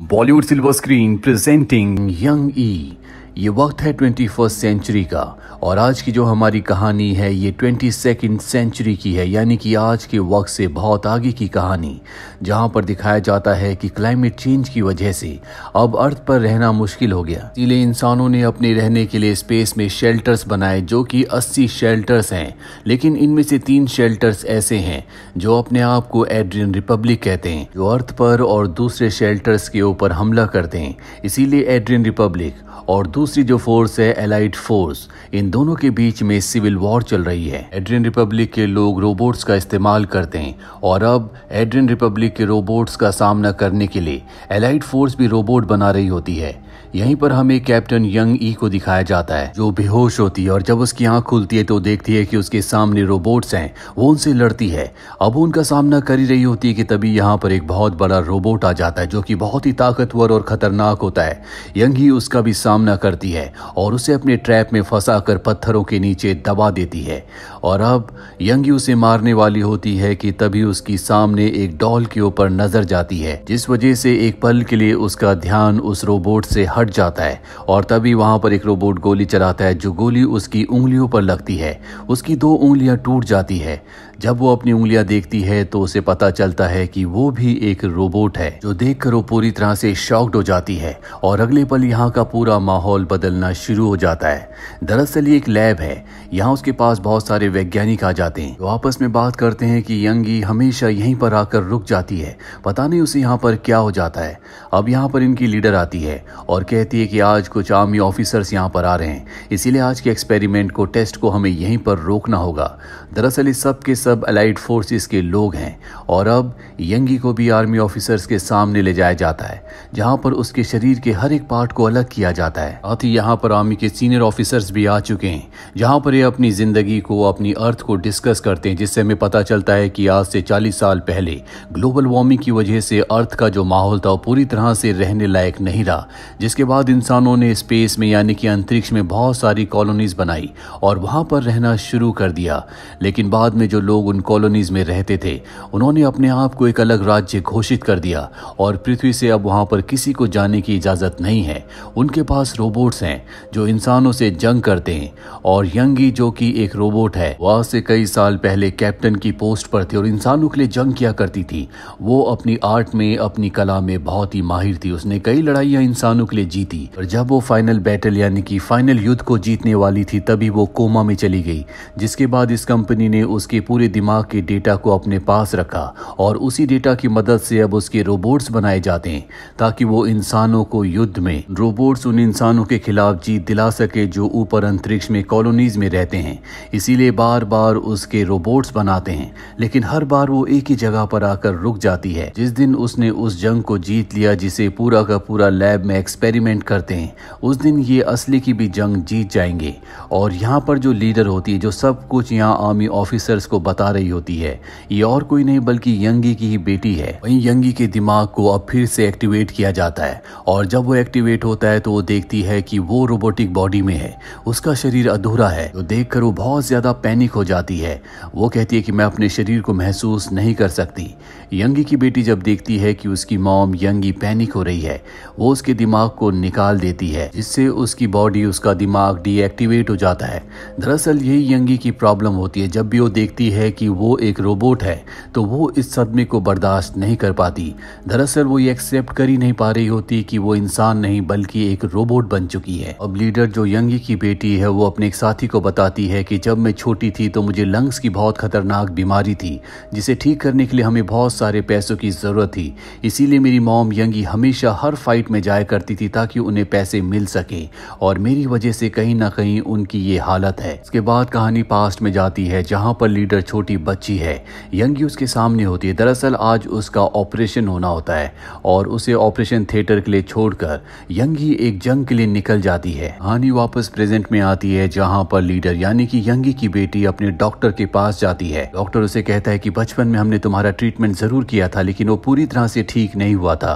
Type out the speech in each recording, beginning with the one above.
Bollywood Silver Screen presenting Young E ये वक्त है ट्वेंटी फर्स्ट सेंचुरी का और आज की जो हमारी कहानी है ये ट्वेंटी सेकेंड सेंचुरी की है यानी कि आज के वक्त से बहुत आगे की कहानी जहाँ पर दिखाया जाता है कि क्लाइमेट चेंज की वजह से अब अर्थ पर रहना मुश्किल हो गया इसीलिए इंसानों ने अपने रहने के लिए स्पेस में शेल्टर्स बनाए जो कि अस्सी शेल्टर्स हैं लेकिन इनमें से तीन शेल्टर्स ऐसे हैं जो अपने आप को एड्रियन रिपब्लिक कहते हैं जो अर्थ पर और दूसरे शेल्टर्स के ऊपर हमला करते हैं इसीलिए एड्रियन रिपब्लिक और दूसरे दूसरी जो फोर्स है एलाइड फोर्स इन दोनों के बीच में सिविल वॉर चल रही है एड्रियन रिपब्लिक के लोग रोबोट्स का इस्तेमाल करते हैं और अब एड्रियन रिपब्लिक के रोबोट्स का सामना करने के लिए एलाइड फोर्स भी रोबोट बना रही होती है यहीं पर हमें कैप्टन यंग ई को दिखाया जाता है जो बेहोश होती है और जब उसकी आंख खुलती है तो देखती है कि उसके सामने रोबोट्स हैं वो उनसे लड़ती है अब उनका सामना कर ही रही होती है कि तभी यहाँ पर एक बहुत बड़ा रोबोट आ जाता है जो कि बहुत ही ताकतवर और खतरनाक होता है यंग ही उसका भी सामना करती है और उसे अपने ट्रैप में फंसा पत्थरों के नीचे दबा देती है और अब यंगी उसे मारने वाली होती है कि तभी उसकी सामने एक डॉल के ऊपर नजर जाती है जिस वजह से एक पल के लिए उसका ध्यान उस रोबोट से हट जाता है और तभी वहां पर एक रोबोट गोली चलाता है जो गोली उसकी उंगलियों पर लगती है उसकी दो उंगलियां टूट जाती है जब वो अपनी उंगलियां देखती है तो उसे पता चलता है कि वो भी एक रोबोट है जो देखकर वो पूरी तरह से शॉक्ड हो जाती है और अगले पल यहाँ का पूरा माहौल बदलना शुरू हो जाता है दरअसल ये एक लैब है यहाँ उसके पास बहुत सारे वैज्ञानिक आ जाते हैं जो आपस में बात करते हैं कि यंगी हमेशा यहीं पर आकर रुक जाती है पता नहीं उसे यहाँ पर क्या हो जाता है अब यहाँ पर इनकी लीडर आती है और कहती है कि आज कुछ आर्मी ऑफिसर्स यहाँ पर आ रहे हैं इसीलिए आज के एक्सपेरिमेंट को टेस्ट को हमें यहीं पर रोकना होगा दरअसल इस सब के सब अलाइड फोर्सेस के लोग हैं और अब यंगी को भी आर्मी ऑफिसर्स के सामने ले जाया जाता है जहां पर उसके शरीर के हर एक पार्ट को अलग किया जाता है साथ ही यहाँ पर आर्मी के सीनियर ऑफिसर्स भी आ चुके हैं जहाँ पर ये अपनी ज़िंदगी को अपनी अर्थ को डिस्कस करते हैं जिससे हमें पता चलता है कि आज से चालीस साल पहले ग्लोबल वार्मिंग की वजह से अर्थ का जो माहौल था वो पूरी तरह से रहने लायक नहीं रहा जिसके बाद इंसानों ने स्पेस में यानी कि अंतरिक्ष में बहुत सारी कॉलोनीज बनाई और वहां पर रहना शुरू कर दिया लेकिन बाद में जो लोग उन कॉलोनीज में रहते थे उन्होंने अपने आप को एक अलग राज्य घोषित कर दिया और पृथ्वी से अब वहाँ पर किसी को जाने की इजाज़त नहीं है उनके पास रोबोट्स हैं जो इंसानों से जंग करते हैं और यंगी जो कि एक रोबोट है वह से कई साल पहले कैप्टन की पोस्ट पर थी और इंसानों के लिए जंग किया करती थी वो अपनी आर्ट में अपनी कला में बहुत ही माहिर थी उसने कई लड़ाइयाँ इंसानों के लिए जीती और जब वो फाइनल बैटल यानी कि फाइनल युद्ध को जीतने वाली थी तभी वो कोमा में चली गई जिसके बाद इस कंपनी कंपनी ने उसके पूरे दिमाग के डेटा को अपने पास रखा और उसी डेटा की मदद से अब उसके रोबोट्स बनाए जाते हैं ताकि वो इंसानों को युद्ध में रोबोट्स उन इंसानों के खिलाफ जीत दिला सके जो ऊपर अंतरिक्ष में कॉलोनीज में रहते हैं इसीलिए बार बार उसके रोबोट्स बनाते हैं लेकिन हर बार वो एक ही जगह पर आकर रुक जाती है जिस दिन उसने उस जंग को जीत लिया जिसे पूरा का पूरा लैब में एक्सपेरिमेंट करते हैं उस दिन ये असली की भी जंग जीत जाएंगे और यहाँ पर जो लीडर होती है जो सब कुछ यहाँ आर्मी ऑफिसर्स को बता रही होती है ये और कोई नहीं बल्कि यंगी की ही बेटी है वहीं यंगी के दिमाग को अब फिर से एक्टिवेट किया जाता है और जब वो एक्टिवेट होता है तो वो देखती है कि वो रोबोटिक बॉडी में है उसका शरीर अधूरा है तो देख वो बहुत ज़्यादा पैनिक हो जाती है वो कहती है कि मैं अपने शरीर को महसूस नहीं कर सकती यंगी की बेटी जब देखती है कि उसकी मॉम यंगी पैनिक हो रही है वो उसके दिमाग को निकाल देती है जिससे उसकी बॉडी उसका दिमाग डीएक्टिवेट हो जाता है दरअसल यही यंगी की प्रॉब्लम होती है जब भी वो देखती है कि वो एक रोबोट है तो वो इस सदमे को बर्दाश्त नहीं कर पाती दरअसल वो ये एक्सेप्ट कर ही नहीं पा रही होती कि वो इंसान नहीं बल्कि एक रोबोट बन चुकी है अब लीडर जो यंगी की बेटी है वो अपने एक साथी को बताती है कि जब मैं छोटी थी तो मुझे लंग्स की बहुत खतरनाक बीमारी थी जिसे ठीक करने के लिए हमें बहुत सारे पैसों की ज़रूरत थी इसीलिए मेरी मॉम यंगी हमेशा हर फाइट में जाया करती थी ताकि उन्हें पैसे मिल सके और मेरी वजह से कहीं ना कहीं उनकी ये हालत है इसके बाद कहानी पास्ट में जाती है है जहां पर लीडर छोटी बच्ची है यंगी उसके सामने होती है दरअसल आज उसका ऑपरेशन होना होता है और उसे ऑपरेशन थिएटर के लिए छोड़कर यंगी एक जंग के लिए निकल जाती है हानी वापस प्रेजेंट में आती है जहां पर लीडर यानी कि यंगी की बेटी अपने डॉक्टर के पास जाती है डॉक्टर उसे कहता है कि बचपन में हमने तुम्हारा ट्रीटमेंट जरूर किया था लेकिन वो पूरी तरह से ठीक नहीं हुआ था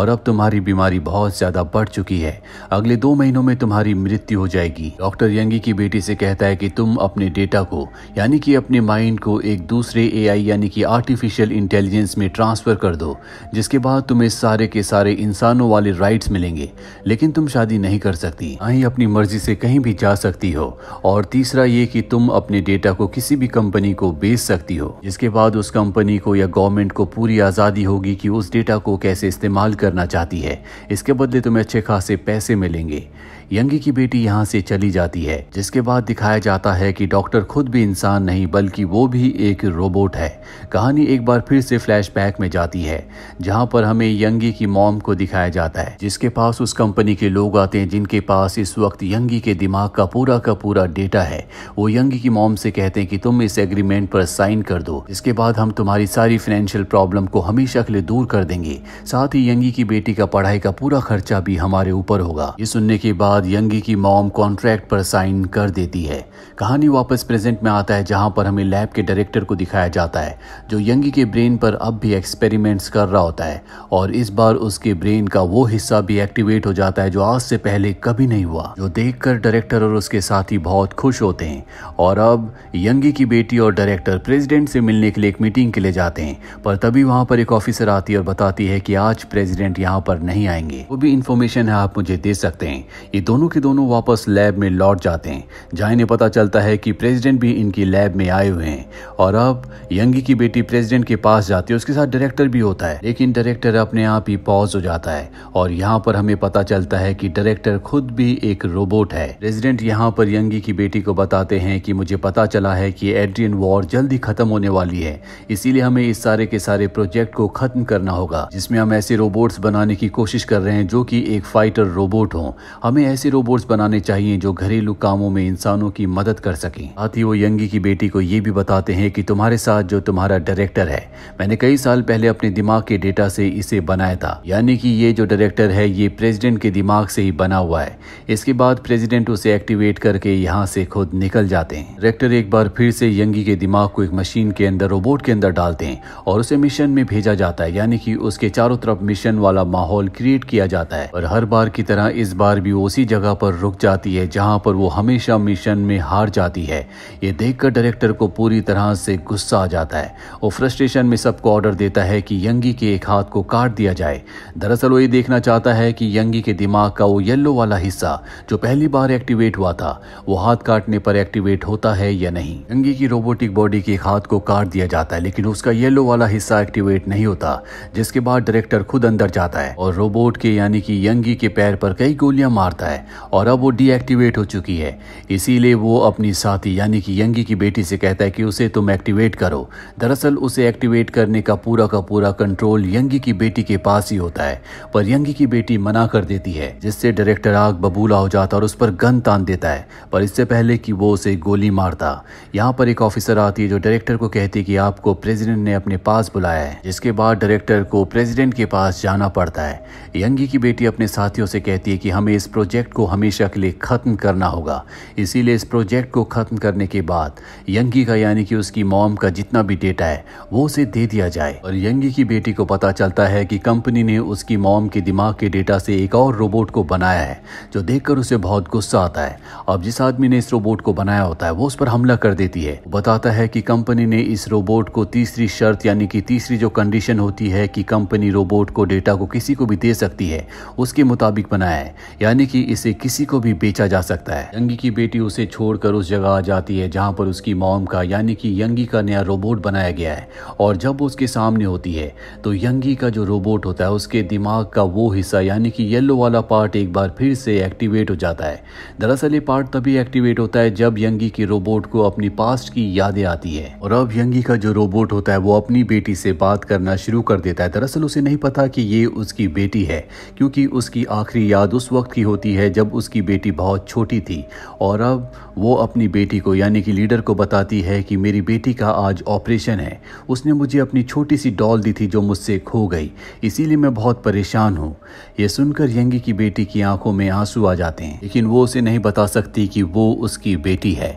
और अब तुम्हारी बीमारी बहुत ज्यादा बढ़ चुकी है अगले दो महीनों में तुम्हारी मृत्यु हो जाएगी डॉक्टर यंगी की बेटी से कहता है कि तुम अपने डेटा को यानी कि अपने माइंड को एक दूसरे एआई यानी कि आर्टिफिशियल इंटेलिजेंस में ट्रांसफ़र कर दो जिसके बाद तुम्हें सारे के सारे इंसानों वाले राइट्स मिलेंगे लेकिन तुम शादी नहीं कर सकती आई अपनी मर्जी से कहीं भी जा सकती हो और तीसरा ये कि तुम अपने डेटा को किसी भी कंपनी को बेच सकती हो जिसके बाद उस कंपनी को या गवर्नमेंट को पूरी आज़ादी होगी कि उस डेटा को कैसे इस्तेमाल करना चाहती है इसके बदले तुम्हें अच्छे खासे पैसे मिलेंगे यंगी की बेटी यहाँ से चली जाती है जिसके बाद दिखाया जाता है कि डॉक्टर खुद भी इंसान नहीं बल्कि वो भी एक रोबोट है कहानी एक बार फिर से फ्लैशबैक में जाती है जहाँ पर हमें यंगी की मॉम को दिखाया जाता है जिसके पास उस कंपनी के लोग आते हैं जिनके पास इस वक्त यंगी के दिमाग का पूरा का पूरा डेटा है वो यंगी की मॉम से कहते हैं कि तुम इस एग्रीमेंट पर साइन कर दो इसके बाद हम तुम्हारी सारी फाइनेंशियल प्रॉब्लम को हमेशा के लिए दूर कर देंगे साथ ही यंगी की बेटी का पढ़ाई का पूरा खर्चा भी हमारे ऊपर होगा ये सुनने के बाद बाद यंगी की मॉम कॉन्ट्रैक्ट पर साइन कर देती है कहानी वापस प्रेजेंट में आता है जहां पर हमें लैब के डायरेक्टर को दिखाया जाता है जो यंगी के ब्रेन पर अब भी एक्सपेरिमेंट्स कर रहा होता है और इस बार उसके ब्रेन का वो हिस्सा भी एक्टिवेट हो जाता है जो आज से पहले कभी नहीं हुआ जो देख डायरेक्टर और उसके साथी बहुत खुश होते हैं और अब यंगी की बेटी और डायरेक्टर प्रेजिडेंट से मिलने के लिए एक मीटिंग के लिए जाते हैं पर तभी वहां पर एक ऑफिसर आती है और बताती है कि आज प्रेजिडेंट यहाँ पर नहीं आएंगे वो भी इन्फॉर्मेशन है आप मुझे दे सकते हैं ये दोनों के दोनों वापस लैब में लौट जाते हैं जहाँ इन्हें पता चलता है कि प्रेसिडेंट भी इनकी लैब में आए हुए हैं और अब यंगी की बेटी प्रेसिडेंट के पास जाती है उसके साथ डायरेक्टर भी होता है लेकिन डायरेक्टर अपने आप ही पॉज हो जाता है और यहाँ पर हमें पता चलता है कि डायरेक्टर खुद भी एक रोबोट है प्रेसिडेंट यहाँ पर यंगी की बेटी को बताते हैं कि मुझे पता चला है कि एड्रियन वॉर ही खत्म होने वाली है इसीलिए हमें इस सारे के सारे प्रोजेक्ट को खत्म करना होगा जिसमें हम ऐसे रोबोट्स बनाने की कोशिश कर रहे हैं जो कि एक फाइटर रोबोट हो हमें ऐसे रोबोट्स बनाने चाहिए जो घरेलू कामों में इंसानों की मदद कर सकें साथ ही वो यंगी की बेटी को ये भी बताते हैं कि तुम्हारे साथ जो तुम्हारा डायरेक्टर है मैंने कई साल पहले अपने दिमाग के डेटा से इसे बनाया था यानी कि ये जो डायरेक्टर है ये प्रेसिडेंट के दिमाग से ही बना हुआ है इसके बाद प्रेसिडेंट उसे एक्टिवेट करके यहाँ से खुद निकल जाते हैं डायरेक्टर एक बार फिर से यंगी के दिमाग को एक मशीन के अंदर रोबोट के अंदर डालते हैं और उसे मिशन में भेजा जाता है यानी कि उसके चारों तरफ मिशन वाला माहौल क्रिएट किया जाता है और हर बार की तरह इस बार भी उसी जगह पर रुक जाती है जहां पर वो हमेशा मिशन में हार जाती है ये देखकर डायरेक्टर को पूरी तरह से गुस्सा आ जाता है वो फ्रस्ट्रेशन में सबको ऑर्डर देता है कि यंगी के एक हाथ को काट दिया जाए दरअसल वो ये देखना चाहता है कि यंगी के दिमाग का वो येल्लो वाला हिस्सा जो पहली बार एक्टिवेट हुआ था वो हाथ काटने पर एक्टिवेट होता है या नहीं यंगी की रोबोटिक बॉडी के एक हाथ को काट दिया जाता है लेकिन उसका येल्लो वाला हिस्सा एक्टिवेट नहीं होता जिसके बाद डायरेक्टर खुद अंदर जाता है और रोबोट के यानी कि यंगी के पैर पर कई गोलियां मारता है है और अब वो डीएक्टिवेट हो चुकी है इसीलिए वो अपनी साथी यानी कि यंगी की बेटी से कहता है कि उसे तुम एक्टिवेट करो दरअसल उसे एक्टिवेट करने का पूरा का पूरा कंट्रोल यंगी की बेटी के पास ही होता है पर यंगी की बेटी मना कर देती है जिससे डायरेक्टर आग बबूला हो जाता और उस पर गन तान देता है पर इससे पहले कि वो उसे गोली मारता यहाँ पर एक ऑफिसर आती है जो डायरेक्टर को कहती है कि आपको प्रेसिडेंट ने अपने पास बुलाया है जिसके बाद डायरेक्टर को प्रेसिडेंट के पास जाना पड़ता है यंगी की बेटी अपने साथियों से कहती है कि हमें इस प्रोजेक्ट प्रोजेक्ट को हमेशा के लिए ख़त्म करना होगा इसीलिए इस प्रोजेक्ट को ख़त्म करने के बाद यंगी का यानी कि उसकी मॉम का जितना भी डेटा है वो उसे दे दिया जाए और यंगी की बेटी को पता चलता है कि कंपनी ने उसकी मॉम के दिमाग के डेटा से एक और रोबोट को बनाया है जो देख उसे बहुत गुस्सा आता है अब जिस आदमी ने इस रोबोट को बनाया होता है वो उस पर हमला कर देती है बताता है कि कंपनी ने इस रोबोट को तीसरी शर्त यानी कि तीसरी जो कंडीशन होती है कि कंपनी रोबोट को डेटा को किसी को भी दे सकती है उसके मुताबिक बनाया है यानी कि इसे किसी को भी बेचा जा सकता है यंगी की बेटी उसे छोड़कर उस जगह आ जाती है जहाँ पर उसकी मॉम का यानी कि यंगी का नया रोबोट बनाया गया है और जब उसके सामने होती है तो यंगी का जो रोबोट होता है उसके दिमाग का वो हिस्सा यानी कि येलो वाला पार्ट एक बार फिर से एक्टिवेट हो जाता है दरअसल ये पार्ट तभी एक्टिवेट होता है जब यंगी की रोबोट को अपनी पास्ट की यादें आती है और अब यंगी का जो रोबोट होता है वो अपनी बेटी से बात करना शुरू कर देता है दरअसल उसे नहीं पता कि ये उसकी बेटी है क्योंकि उसकी आखिरी याद उस वक्त की होती है होती है जब उसकी बेटी बहुत छोटी थी और अब वो अपनी बेटी को यानी कि लीडर को बताती है कि मेरी बेटी का आज ऑपरेशन है उसने मुझे अपनी छोटी सी डॉल दी थी जो मुझसे खो गई इसीलिए मैं बहुत परेशान हूँ यह सुनकर यंगी की बेटी की आंखों में आंसू आ जाते हैं लेकिन वो उसे नहीं बता सकती कि वो उसकी बेटी है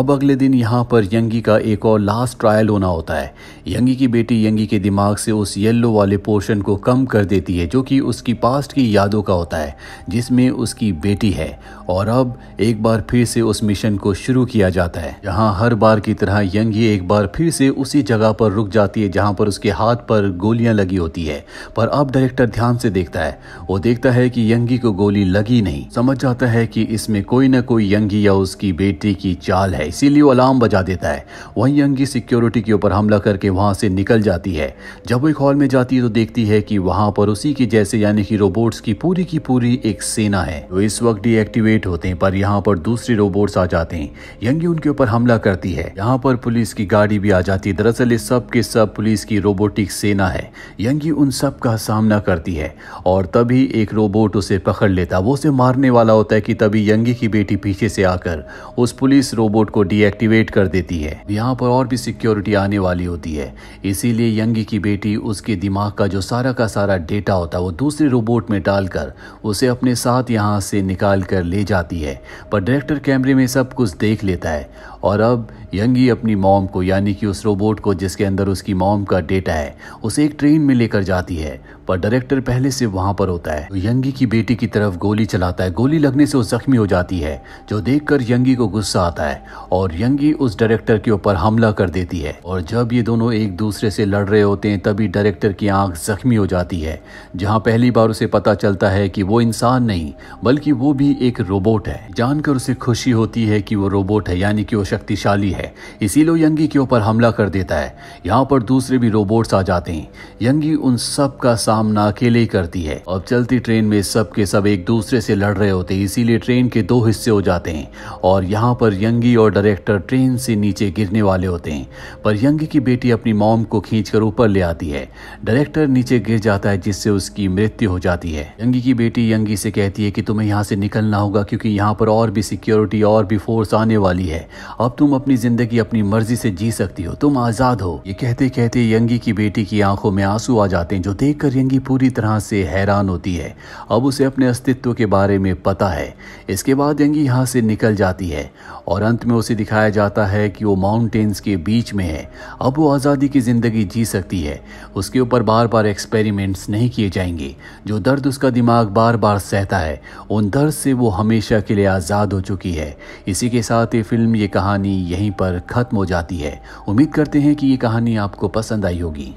अब अगले दिन यहाँ पर यंगी का एक और लास्ट ट्रायल होना होता है यंगी की बेटी यंगी के दिमाग से उस येल्लो वाले पोर्शन को कम कर देती है जो कि उसकी पास्ट की यादों का होता है जिसमें उसकी की बेटी है और अब एक बार फिर से उस मिशन को शुरू किया जाता है जहां हर बार की तरह यंगी एक बार फिर से उसी जगह पर रुक जाती है जहां पर उसके हाथ पर गोलियां लगी होती है पर अब डायरेक्टर ध्यान से देखता है वो देखता है कि यंगी को गोली लगी नहीं समझ जाता है कि इसमें कोई ना कोई यंगी या उसकी बेटी की चाल है इसीलिए वो अलार्म बजा देता है वही यंगी सिक्योरिटी के ऊपर हमला करके वहां से निकल जाती है जब वो एक हॉल में जाती है तो देखती है कि वहां पर उसी के जैसे यानी कि रोबोट्स की पूरी की पूरी एक सेना है जो तो इस वक्त डीएक्टिवेट होते हैं पर यहाँ पर दूसरे रोबोट्स आ जाते हैं यंगी उनके ऊपर हमला करती है यहाँ पर पुलिस की गाड़ी भी आ जाती है दरअसल इस सब के सब पुलिस की रोबोटिक सेना है यंगी उन सब का सामना करती है और तभी एक रोबोट उसे पकड़ लेता वो उसे मारने वाला होता है कि तभी यंगी की बेटी पीछे से आकर उस पुलिस रोबोट को डीएक्टिवेट कर देती है यहाँ पर और भी सिक्योरिटी आने वाली होती है इसीलिए यंगी की बेटी उसके दिमाग का जो सारा का सारा डेटा होता है वो दूसरे रोबोट में डालकर उसे अपने साथ यहाँ से निकाल कर ले जाती है पर डायरेक्टर कैमरे में सब कुछ देख लेता है और अब यंगी अपनी मॉम को यानी कि उस रोबोट को जिसके अंदर उसकी मॉम का डेटा है उसे एक ट्रेन में लेकर जाती है पर डायरेक्टर पहले से वहां पर होता है तो यंगी की बेटी की तरफ गोली चलाता है गोली लगने से वो जख्मी हो जाती है जो देखकर यंगी को गुस्सा आता है और यंगी उस डायरेक्टर के ऊपर हमला कर देती है और जब ये दोनों एक दूसरे से लड़ रहे होते हैं तभी डायरेक्टर की आंख जख्मी हो जाती है जहां पहली बार उसे पता चलता है कि वो इंसान नहीं बल्कि वो भी एक रोबोट है जानकर उसे खुशी होती है कि वो रोबोट है यानी कि वो शक्तिशाली है इसीलिए यंगी के ऊपर हमला कर देता है यहाँ पर दूसरे भी रोबोट्स आ जाते हैं यंगी उन सब का सामना अकेले ही करती है अब चलती ट्रेन में सब के सब एक दूसरे से लड़ रहे होते हैं इसीलिए ट्रेन के दो हिस्से हो जाते हैं और यहाँ पर यंगी और डायरेक्टर ट्रेन से नीचे गिरने वाले होते हैं पर यंगी की बेटी अपनी मॉम को खींच ऊपर ले आती है डायरेक्टर नीचे गिर जाता है जिससे उसकी मृत्यु हो जाती है यंगी की बेटी यंगी से कहती है कि तुम्हें यहाँ से निकलना होगा क्योंकि यहाँ पर और भी सिक्योरिटी और भी फोर्स आने वाली है अब तुम अपनी जिंदगी अपनी मर्जी से जी सकती हो तुम आजाद हो ये कहते कहते यंगी की बेटी की आंखों में आंसू आ जाते हैं जो देखकर यंगी पूरी तरह से हैरान होती है अब उसे अपने अस्तित्व के बारे में पता है इसके बाद यंगी यहाँ से निकल जाती है और अंत में उसे दिखाया जाता है कि वो माउंटेन्स के बीच में है अब वो आज़ादी की ज़िंदगी जी सकती है उसके ऊपर बार बार एक्सपेरिमेंट्स नहीं किए जाएंगे जो दर्द उसका दिमाग बार बार सहता है उन दर्द से वो हमेशा के लिए आज़ाद हो चुकी है इसी के साथ ये फिल्म ये कहानी कहानी यहीं पर ख़त्म हो जाती है उम्मीद करते हैं कि ये कहानी आपको पसंद आई होगी